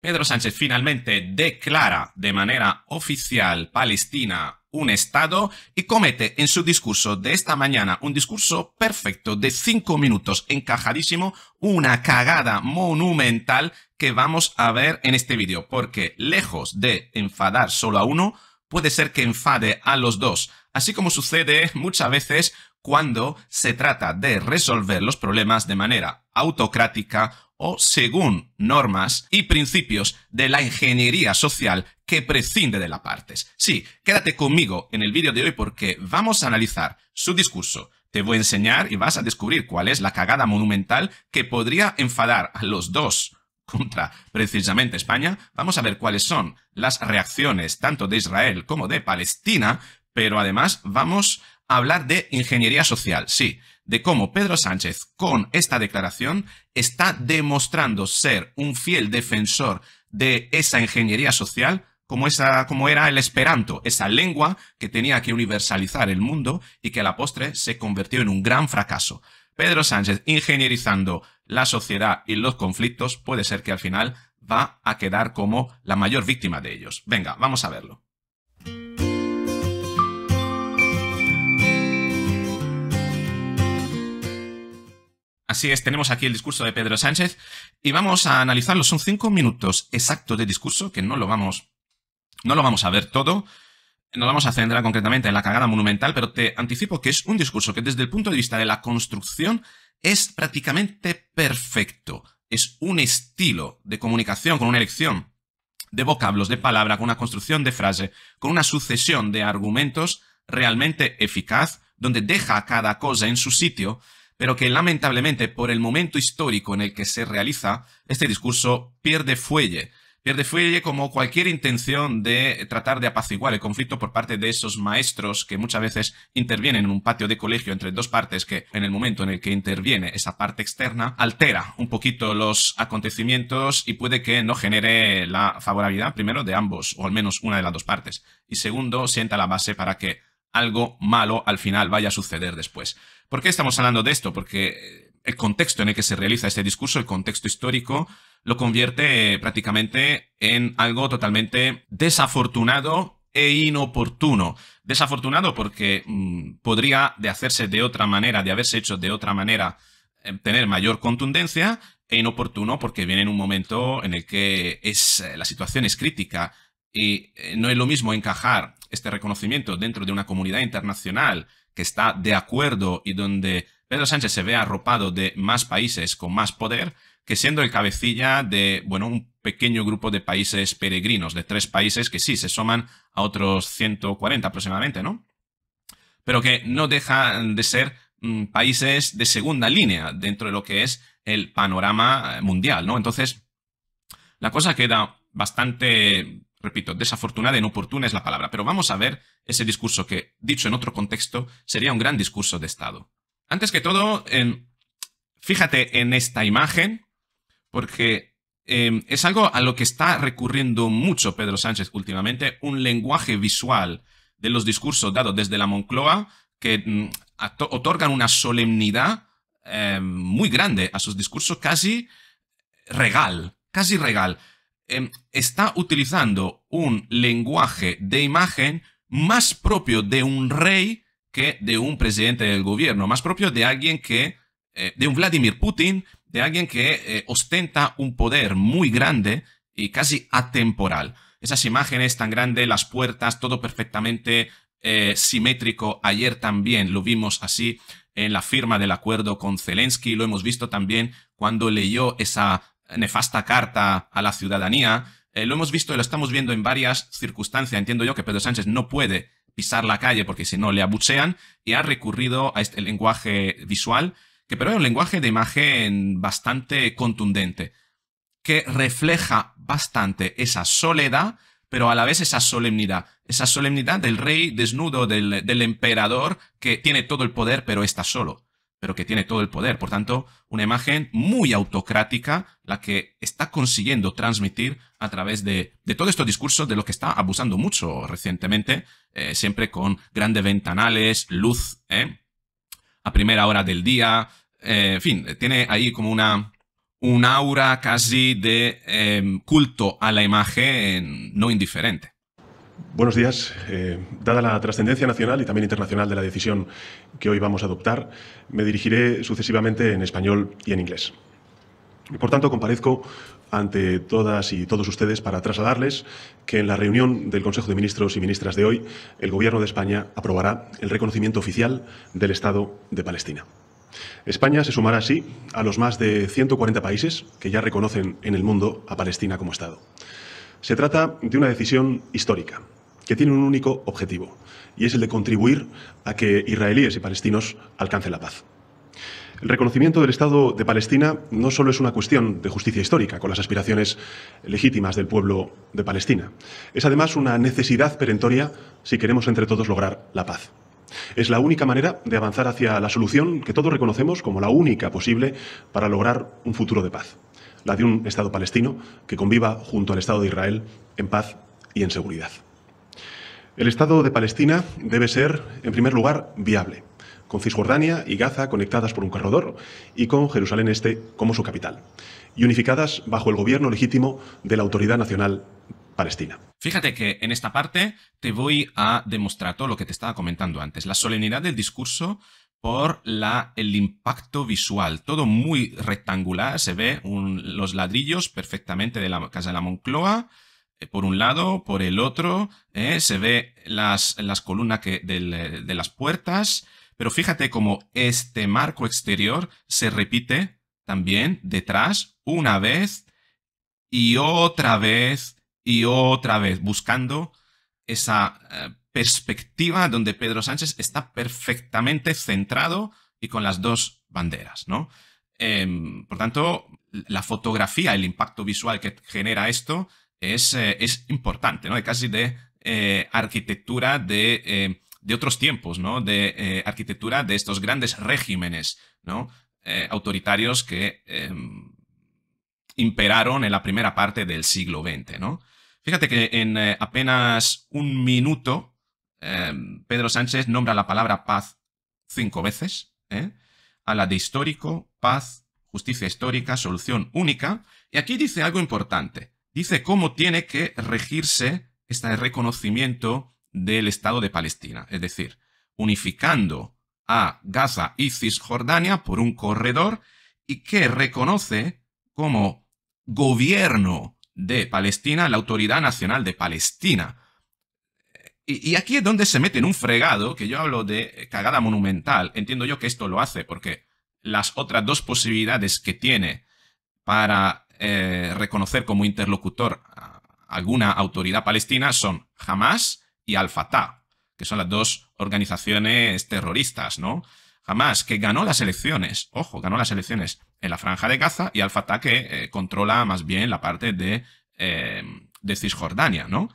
Pedro Sánchez finalmente declara de manera oficial Palestina un Estado y comete en su discurso de esta mañana un discurso perfecto de cinco minutos encajadísimo, una cagada monumental que vamos a ver en este vídeo, porque lejos de enfadar solo a uno, puede ser que enfade a los dos, así como sucede muchas veces cuando se trata de resolver los problemas de manera autocrática o según normas y principios de la ingeniería social que prescinde de las partes. Sí, quédate conmigo en el vídeo de hoy porque vamos a analizar su discurso. Te voy a enseñar y vas a descubrir cuál es la cagada monumental que podría enfadar a los dos contra precisamente España. Vamos a ver cuáles son las reacciones tanto de Israel como de Palestina, pero además vamos a hablar de ingeniería social, sí, de cómo Pedro Sánchez con esta declaración está demostrando ser un fiel defensor de esa ingeniería social, como, esa, como era el esperanto, esa lengua que tenía que universalizar el mundo y que a la postre se convirtió en un gran fracaso. Pedro Sánchez ingenierizando la sociedad y los conflictos puede ser que al final va a quedar como la mayor víctima de ellos. Venga, vamos a verlo. Así es, tenemos aquí el discurso de Pedro Sánchez y vamos a analizarlo. Son cinco minutos exactos de discurso que no lo vamos, no lo vamos a ver todo. Nos vamos a centrar concretamente en la cagada monumental, pero te anticipo que es un discurso que desde el punto de vista de la construcción es prácticamente perfecto. Es un estilo de comunicación con una elección de vocablos, de palabra, con una construcción de frase, con una sucesión de argumentos realmente eficaz, donde deja cada cosa en su sitio pero que lamentablemente por el momento histórico en el que se realiza, este discurso pierde fuelle. Pierde fuelle como cualquier intención de tratar de apaciguar el conflicto por parte de esos maestros que muchas veces intervienen en un patio de colegio entre dos partes que en el momento en el que interviene esa parte externa altera un poquito los acontecimientos y puede que no genere la favorabilidad primero de ambos o al menos una de las dos partes y segundo sienta la base para que algo malo al final vaya a suceder después. ¿Por qué estamos hablando de esto? Porque eh, el contexto en el que se realiza este discurso, el contexto histórico, lo convierte eh, prácticamente en algo totalmente desafortunado e inoportuno. Desafortunado porque mm, podría de hacerse de otra manera, de haberse hecho de otra manera, eh, tener mayor contundencia, e inoportuno porque viene en un momento en el que es, la situación es crítica y no es lo mismo encajar este reconocimiento dentro de una comunidad internacional que está de acuerdo y donde Pedro Sánchez se ve arropado de más países con más poder que siendo el cabecilla de, bueno, un pequeño grupo de países peregrinos, de tres países que sí se suman a otros 140 aproximadamente, ¿no? Pero que no dejan de ser mm, países de segunda línea dentro de lo que es el panorama mundial, ¿no? Entonces, la cosa queda bastante Repito, desafortunada, inoportuna es la palabra, pero vamos a ver ese discurso que, dicho en otro contexto, sería un gran discurso de Estado. Antes que todo, em, fíjate en esta imagen, porque em, es algo a lo que está recurriendo mucho Pedro Sánchez últimamente, un lenguaje visual de los discursos dados desde la Moncloa que mm, otorgan una solemnidad em, muy grande a sus discursos, casi regal, casi regal. Em, está utilizando un lenguaje de imagen más propio de un rey que de un presidente del gobierno, más propio de alguien que, eh, de un Vladimir Putin, de alguien que eh, ostenta un poder muy grande y casi atemporal. Esas imágenes tan grandes, las puertas, todo perfectamente eh, simétrico. Ayer también lo vimos así en la firma del acuerdo con Zelensky, lo hemos visto también cuando leyó esa nefasta carta a la ciudadanía. Eh, lo hemos visto y lo estamos viendo en varias circunstancias. Entiendo yo que Pedro Sánchez no puede pisar la calle porque si no le abuchean y ha recurrido a este lenguaje visual, que pero es un lenguaje de imagen bastante contundente, que refleja bastante esa soledad, pero a la vez esa solemnidad, esa solemnidad del rey desnudo, del, del emperador que tiene todo el poder pero está solo pero que tiene todo el poder. Por tanto, una imagen muy autocrática, la que está consiguiendo transmitir a través de, de estos estos discursos de lo que está abusando mucho recientemente, eh, siempre con grandes ventanales, luz, ¿eh? a primera hora del día, eh, en fin, tiene ahí como una, un aura casi de em, culto a la imagen no indiferente. Buenos días. Eh, dada la trascendencia nacional y también internacional de la decisión que hoy vamos a adoptar, me dirigiré sucesivamente en español y en inglés. Por tanto, comparezco ante todas y todos ustedes para trasladarles que en la reunión del Consejo de Ministros y Ministras de hoy, el Gobierno de España aprobará el reconocimiento oficial del Estado de Palestina. España se sumará así a los más de 140 países que ya reconocen en el mundo a Palestina como Estado. Se trata de una decisión histórica que tiene un único objetivo, y es el de contribuir a que israelíes y palestinos alcancen la paz. El reconocimiento del Estado de Palestina no solo es una cuestión de justicia histórica con las aspiraciones legítimas del pueblo de Palestina, es además una necesidad perentoria si queremos entre todos lograr la paz. Es la única manera de avanzar hacia la solución que todos reconocemos como la única posible para lograr un futuro de paz la de un Estado palestino que conviva junto al Estado de Israel en paz y en seguridad. El Estado de Palestina debe ser, en primer lugar, viable, con Cisjordania y Gaza conectadas por un corredor y con Jerusalén Este como su capital, y unificadas bajo el gobierno legítimo de la Autoridad Nacional Palestina. Fíjate que en esta parte te voy a demostrar todo lo que te estaba comentando antes. La solemnidad del discurso por la, el impacto visual. Todo muy rectangular, se ve los ladrillos perfectamente de la Casa de la Moncloa, eh, por un lado, por el otro, eh, se ve las, las columnas que, eh, de las puertas, pero fíjate cómo este marco exterior se repite también detrás una vez y otra vez y otra vez, buscando esa perspectiva donde Pedro Sánchez está perfectamente centrado y con las dos banderas, ¿no? Em, por tanto, la fotografía, el impacto visual que genera esto es, eh, es importante, ¿no? casi de eh, arquitectura em, de, otros tiempos, ¿no? De eh, arquitectura de estos grandes regímenes, ¿no? autoritarios que em, imperaron en la primera parte del siglo XX, ¿no? Fíjate que en apenas un minuto Em, Pedro Sánchez nombra la palabra paz cinco veces, ¿eh? a la de histórico, paz, justicia histórica, solución única. Y aquí dice algo importante. Dice cómo tiene que regirse este reconocimiento del Estado de Palestina, es decir, unificando a Gaza y Cisjordania por un corredor y que reconoce como gobierno de Palestina la Autoridad Nacional de Palestina. Y, aquí es donde se mete en un fregado, que yo hablo de cagada monumental. Entiendo yo que esto lo hace porque las otras dos posibilidades que tiene para eh, reconocer como interlocutor alguna autoridad palestina son Hamas y Al-Fatah, que son las dos organizaciones terroristas, ¿no? Hamas, que ganó las elecciones, ojo, ganó las elecciones en la franja de Gaza, y Al-Fatah, que eh, controla más bien la parte de, eh, de Cisjordania, ¿no?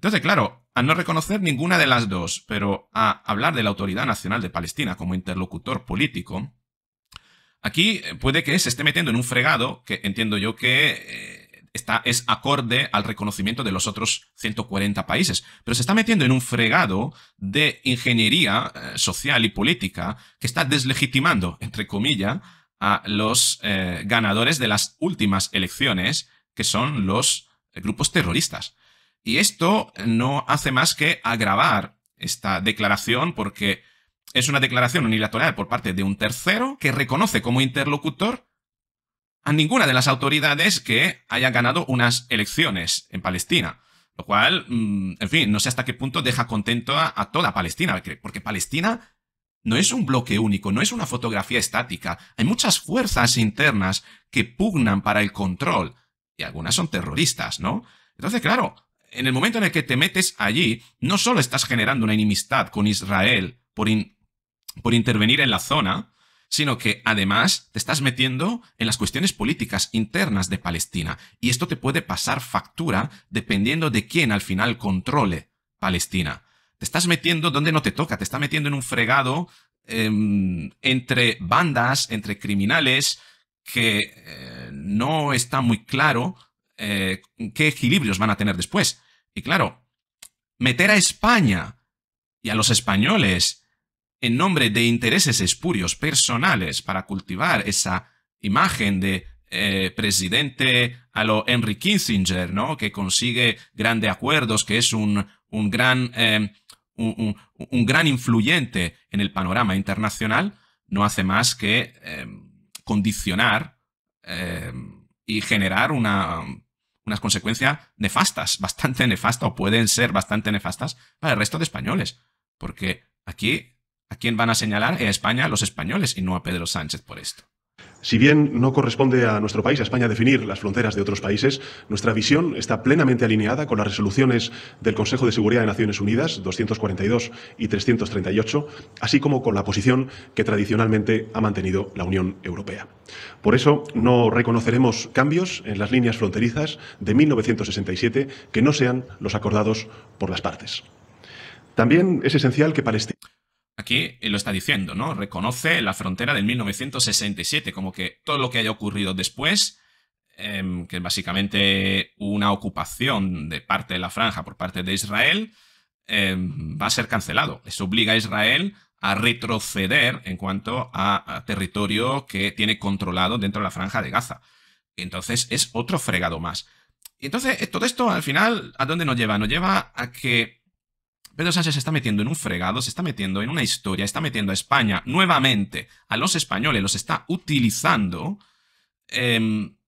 Entonces, claro, al no reconocer ninguna de las dos, pero a hablar de la Autoridad Nacional de Palestina como interlocutor político, aquí eh, puede que se esté metiendo en un fregado que entiendo yo que eh, está, es acorde al reconocimiento de los otros 140 países, pero se está metiendo en un fregado de ingeniería eh, social y política que está deslegitimando, entre comillas, a los ganadores de las últimas elecciones, que son los grupos terroristas. Y esto no hace más que agravar esta declaración porque es una declaración unilateral por parte de un tercero que reconoce como interlocutor a ninguna de las autoridades que haya ganado unas elecciones en Palestina. Lo cual, mm, en fin, no sé hasta qué punto deja contento a, toda Palestina, porque Palestina no es un bloque único, no es una fotografía estática. Hay muchas fuerzas internas que pugnan para el control, y algunas son terroristas, ¿no? Entonces, claro, en el momento en el que te metes allí, no solo estás generando una enemistad con Israel por, por intervenir en la zona, sino que además te estás metiendo en las cuestiones políticas internas de Palestina. Y esto te puede pasar factura dependiendo de quién al final controle Palestina. Te estás metiendo donde no te toca, te estás metiendo en un fregado em, entre bandas, entre criminales, que eh, no está muy claro eh, qué equilibrios van a tener después. Y claro, meter a España y a los españoles en nombre de intereses espurios personales para cultivar esa imagen de eh, presidente a lo Henry Kissinger, ¿no? Que consigue grandes acuerdos, que es un, gran, em, un, gran influyente en el panorama internacional, no hace más que em, condicionar em, y generar una unas consecuencias nefastas, bastante nefastas, o pueden ser bastante nefastas para el resto de españoles. Porque aquí, ¿a quién van a señalar en España los españoles y no a Pedro Sánchez por esto? Si bien no corresponde a nuestro país, a España, definir las fronteras de otros países, nuestra visión está plenamente alineada con las resoluciones del Consejo de Seguridad de Naciones Unidas 242 y 338, así como con la posición que tradicionalmente ha mantenido la Unión Europea. Por eso no reconoceremos cambios en las líneas fronterizas de 1967 que no sean los acordados por las partes. También es esencial que Palestina. Aquí lo está diciendo, ¿no? Reconoce la frontera del 1967, como que todo lo que haya ocurrido después, em, que es básicamente una ocupación de parte de la franja por parte de Israel, em, va a ser cancelado. Eso obliga a Israel a retroceder en cuanto a, a, territorio que tiene controlado dentro de la franja de Gaza. Entonces es otro fregado más. Y entonces todo esto al final, ¿a dónde nos lleva? Nos lleva a que Pedro Sánchez se está metiendo en un fregado, se está metiendo en una historia, está metiendo a España nuevamente, a los españoles, los está utilizando, em,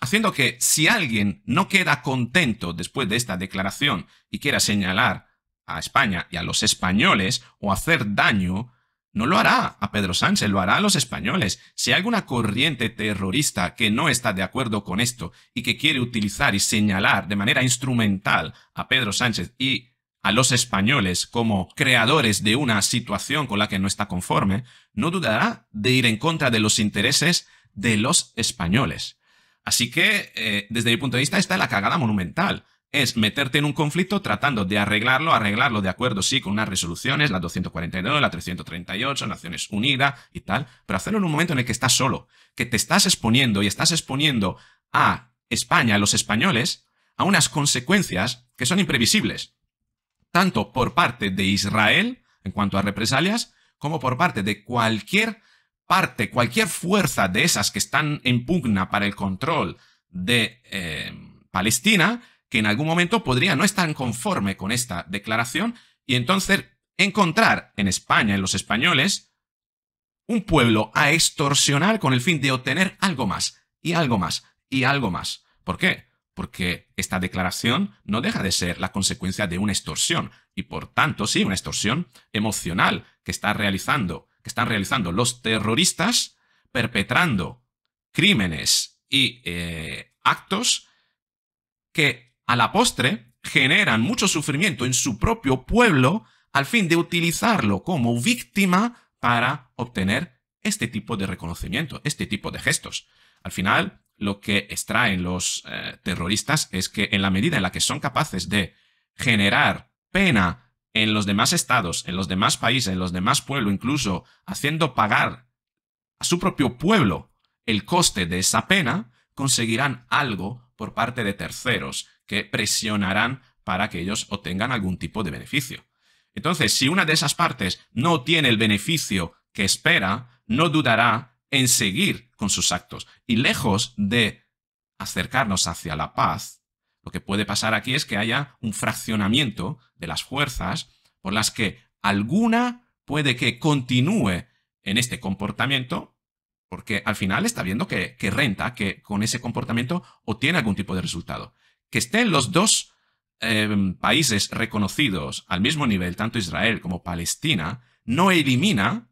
haciendo que si alguien no queda contento después de esta declaración y quiera señalar a España y a los españoles o hacer daño, no lo hará a Pedro Sánchez, lo hará a los españoles. Si hay alguna corriente terrorista que no está de acuerdo con esto y que quiere utilizar y señalar de manera instrumental a Pedro Sánchez y a los españoles como creadores de una situación con la que no está conforme, no dudará de ir en contra de los intereses de los españoles. Así que, eh, desde mi punto de vista, esta es la cagada monumental. Es meterte en un conflicto tratando de arreglarlo, arreglarlo de acuerdo, sí, con unas resoluciones, la 242, la 338, Naciones Unidas y tal, pero hacerlo en un momento en el que estás solo, que te estás exponiendo y estás exponiendo a España, a los españoles, a unas consecuencias que son imprevisibles tanto por parte de Israel, en cuanto a represalias, como por parte de cualquier parte, cualquier fuerza de esas que están en pugna para el control de eh, Palestina, que en algún momento podría no estar conforme con esta declaración, y entonces encontrar en España, en los españoles, un pueblo a extorsionar con el fin de obtener algo más, y algo más, y algo más. ¿Por qué? porque esta declaración no deja de ser la consecuencia de una extorsión y por tanto, sí, una extorsión emocional que realizando, que están realizando los terroristas perpetrando crímenes y eh, actos que a la postre generan mucho sufrimiento en su propio pueblo al fin de utilizarlo como víctima para obtener este tipo de reconocimiento, este tipo de gestos. Al final, lo que extraen los eh, terroristas es que en la medida en la que son capaces de generar pena en los demás estados, en los demás países, en los demás pueblos, incluso haciendo pagar a su propio pueblo el coste de esa pena, conseguirán algo por parte de terceros que presionarán para que ellos obtengan algún tipo de beneficio. Entonces, si una de esas partes no tiene el beneficio que espera, no dudará en seguir con sus actos. Y lejos de acercarnos hacia la paz, lo que puede pasar aquí es que haya un fraccionamiento de las fuerzas por las que alguna puede que continúe en este comportamiento, porque al final está viendo que, renta, que con ese comportamiento obtiene algún tipo de resultado. Que estén los dos em, países reconocidos al mismo nivel, tanto Israel como Palestina, no elimina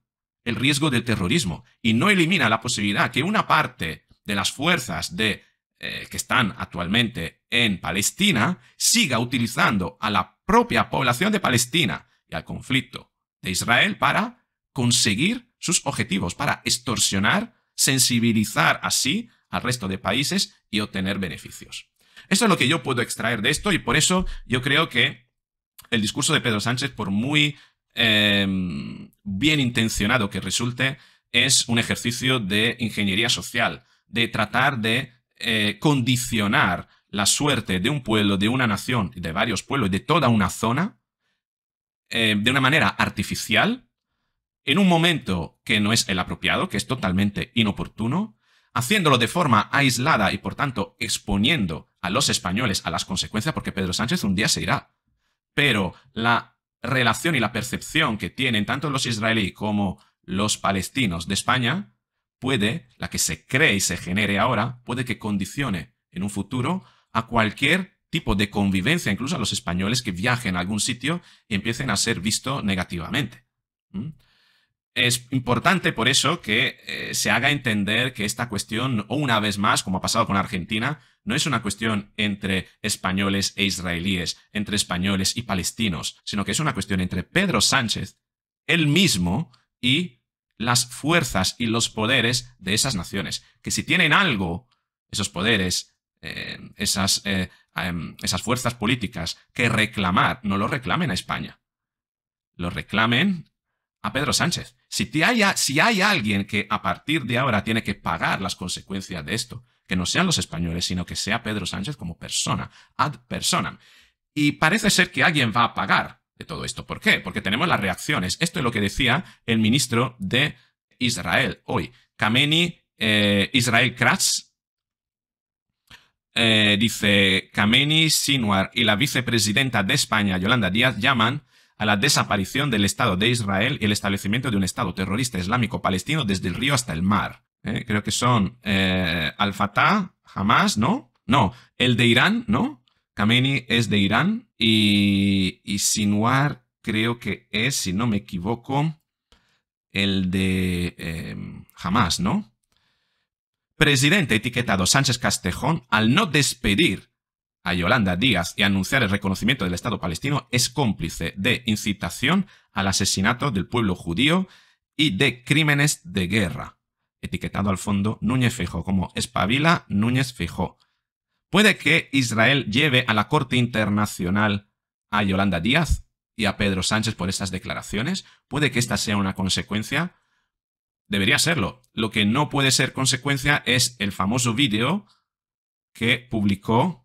el riesgo del terrorismo y no elimina la posibilidad que una parte de las fuerzas de, eh, que están actualmente en Palestina siga utilizando a la propia población de Palestina y al conflicto de Israel para conseguir sus objetivos, para extorsionar, sensibilizar así al resto de países y obtener beneficios. eso es lo que yo puedo extraer de esto y por eso yo creo que el discurso de Pedro Sánchez, por muy Em, bien intencionado que resulte, es un ejercicio de ingeniería social, de tratar de eh, condicionar la suerte de un pueblo, de una nación, de varios pueblos, de toda una zona, em, de una manera artificial, en un momento que no es el apropiado, que es totalmente inoportuno, haciéndolo de forma aislada y por tanto exponiendo a los españoles a las consecuencias, porque Pedro Sánchez un día se irá. Pero la relación y la percepción que tienen tanto los israelíes como los palestinos de España, puede, la que se cree y se genere ahora, puede que condicione en un futuro a cualquier tipo de convivencia, incluso a los españoles que viajen a algún sitio y empiecen a ser vistos negativamente. ¿Mm? Es importante por eso que eh, se haga entender que esta cuestión, o una vez más, como ha pasado con Argentina, no es una cuestión entre españoles e israelíes, entre españoles y palestinos, sino que es una cuestión entre Pedro Sánchez, él mismo, y las fuerzas y los poderes de esas naciones. Que si tienen algo, esos poderes, eh, esas, eh, em, esas fuerzas políticas que reclamar, no lo reclamen a España. Lo reclamen a Pedro Sánchez. Si, si hay alguien que a partir de ahora tiene que pagar las consecuencias de esto, que no sean los españoles, sino que sea Pedro Sánchez como persona, ad personam. Y parece ser que alguien va a pagar de todo esto. ¿Por qué? Porque tenemos las reacciones. Esto es lo que decía el ministro de Israel hoy, Kameni eh, Israel Kratz. Eh, dice Kameni Sinwar y la vicepresidenta de España, Yolanda Díaz, llaman a la desaparición del Estado de Israel y el establecimiento de un Estado terrorista islámico palestino desde el río hasta el mar. ¿eh? Creo que son eh, Al-Fatah, Hamas, ¿no? No, el de Irán, ¿no? Khamenei es de Irán y, y Sinwar creo que es, si no me equivoco, el de eh, Hamas, ¿no? Presidente etiquetado Sánchez Castejón al no despedir a Yolanda Díaz y anunciar el reconocimiento del Estado palestino es cómplice de incitación al asesinato del pueblo judío y de crímenes de guerra. Etiquetado al fondo Núñez fijó como Espabila Núñez fijó Puede que Israel lleve a la Corte Internacional a Yolanda Díaz y a Pedro Sánchez por estas declaraciones. Puede que esta sea una consecuencia. Debería serlo. Lo que no puede ser consecuencia es el famoso vídeo que publicó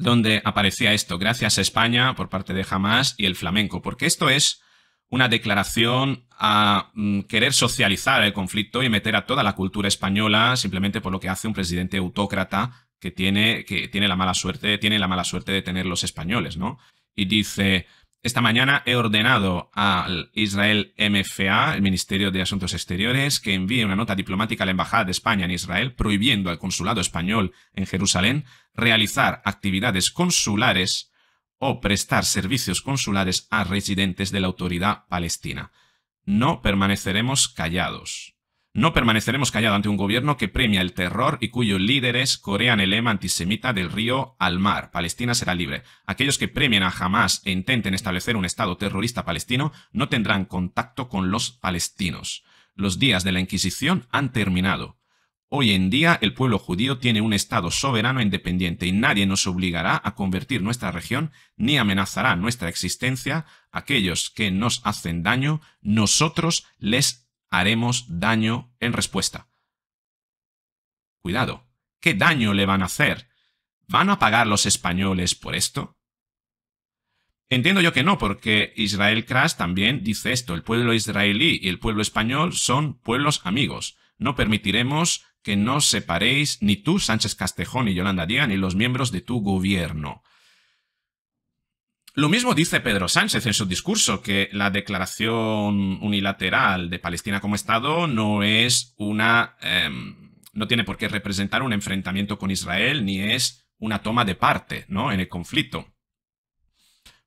donde aparecía esto, gracias a España por parte de Hamas y el flamenco, porque esto es una declaración a mm, querer socializar el conflicto y meter a toda la cultura española simplemente por lo que hace un presidente autócrata que tiene, que tiene la mala suerte, tiene la mala suerte de tener los españoles, ¿no? Y dice, esta mañana he ordenado al Israel MFA, el Ministerio de Asuntos Exteriores, que envíe una nota diplomática a la Embajada de España en Israel prohibiendo al Consulado Español en Jerusalén realizar actividades consulares o prestar servicios consulares a residentes de la autoridad palestina. No permaneceremos callados. No permaneceremos callados ante un gobierno que premia el terror y cuyos líderes corean el lema antisemita del río al mar. Palestina será libre. Aquellos que premien a Hamas e intenten establecer un Estado terrorista palestino no tendrán contacto con los palestinos. Los días de la Inquisición han terminado. Hoy en día el pueblo judío tiene un Estado soberano e independiente y nadie nos obligará a convertir nuestra región ni amenazará nuestra existencia. Aquellos que nos hacen daño, nosotros les haremos daño en respuesta. Cuidado, ¿qué daño le van a hacer? ¿Van a pagar los españoles por esto? Entiendo yo que no, porque Israel Kras también dice esto, el pueblo israelí y el pueblo español son pueblos amigos. No permitiremos que no separéis ni tú, Sánchez Castejón y Yolanda Díaz, ni los miembros de tu gobierno. Lo mismo dice Pedro Sánchez en su discurso, que la declaración unilateral de Palestina como Estado no es una... Em, no tiene por qué representar un enfrentamiento con Israel, ni es una toma de parte, ¿no? En el conflicto.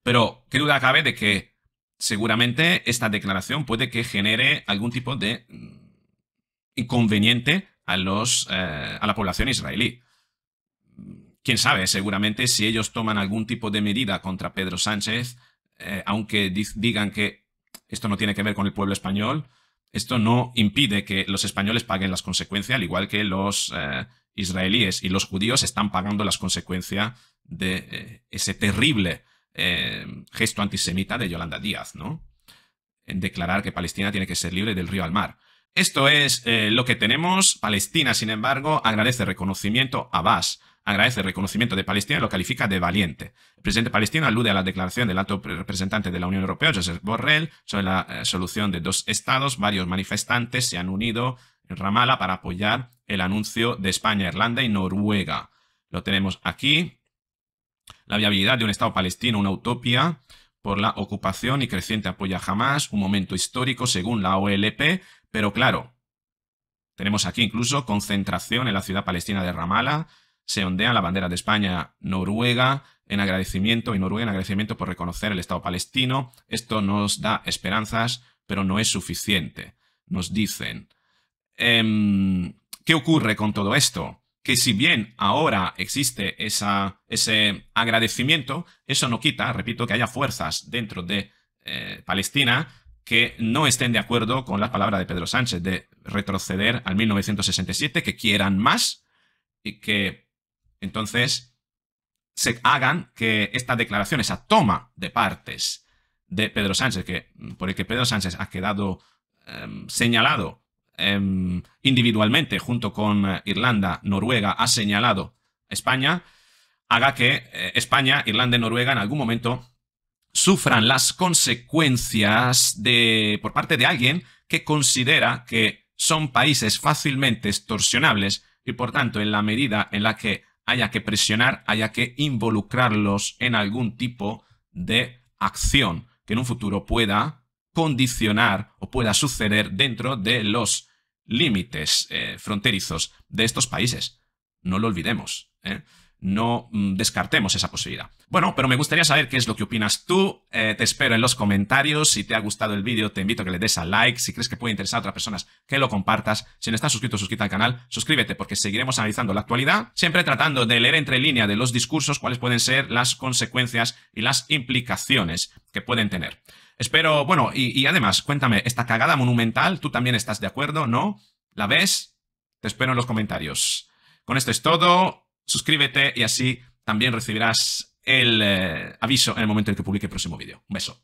Pero qué duda cabe de que seguramente esta declaración puede que genere algún tipo de mm, inconveniente a, los, eh, a la población israelí Quién sabe, seguramente si ellos toman algún tipo de medida contra Pedro Sánchez, eh, aunque digan que esto no tiene que ver con el pueblo español, esto no impide que los españoles paguen las consecuencias, al igual que los eh, israelíes y los judíos están pagando las consecuencias de eh, ese terrible gesto antisemita de Yolanda Díaz, ¿no? En declarar que Palestina tiene que ser libre del río al mar. Esto es lo que tenemos. Palestina, sin embargo, agradece reconocimiento a Abbas agradece el reconocimiento de Palestina y lo califica de valiente. El presidente palestino alude a la declaración del alto representante de la Unión Europea, Joseph Borrell, sobre la eh, solución de dos estados. Varios manifestantes se han unido en Ramala para apoyar el anuncio de España, Irlanda y Noruega. Lo tenemos aquí. La viabilidad de un Estado palestino, una utopia por la ocupación y creciente apoyo a Hamas, un momento histórico según la OLP, pero claro, tenemos aquí incluso concentración en la ciudad palestina de Ramallah, se ondea la bandera de España, Noruega, en agradecimiento, y Noruega en agradecimiento por reconocer el Estado palestino. Esto nos da esperanzas, pero no es suficiente. Nos dicen, em, ¿qué ocurre con todo esto? Que si bien ahora existe ese agradecimiento, eso no quita, repito, que haya fuerzas dentro de eh, Palestina que no estén de acuerdo con las palabras de Pedro Sánchez de retroceder al 1967, que quieran más y que entonces, se hagan que esta declaración, esa toma de partes de Pedro Sánchez, que, por el que Pedro Sánchez ha quedado em, señalado em, individualmente junto con Irlanda, Noruega, ha señalado España, haga que eh, España, Irlanda y Noruega en algún momento sufran las consecuencias de, por parte de alguien que considera que son países fácilmente extorsionables y por tanto en la medida en la que haya que presionar, haya que involucrarlos en algún tipo de acción que en un futuro pueda condicionar o pueda suceder dentro de los límites eh, fronterizos de estos países. No lo olvidemos. ¿eh? no mm, descartemos esa posibilidad. Bueno, pero me gustaría saber qué es lo que opinas tú. Eh, te espero en los comentarios. Si te ha gustado el vídeo, te invito a que le des a like. Si crees que puede interesar a otras personas, que lo compartas. Si no estás suscrito, suscríbete al canal. Suscríbete porque seguiremos analizando la actualidad, siempre tratando de leer entre línea de los discursos cuáles pueden ser las consecuencias y las implicaciones que pueden tener. Espero, bueno, y, y además, cuéntame, esta cagada monumental, ¿tú también estás de acuerdo? ¿No? ¿La ves? Te espero en los comentarios. Con esto es todo suscríbete y así también recibirás el eh, aviso en el momento en que publique el próximo vídeo. Un beso.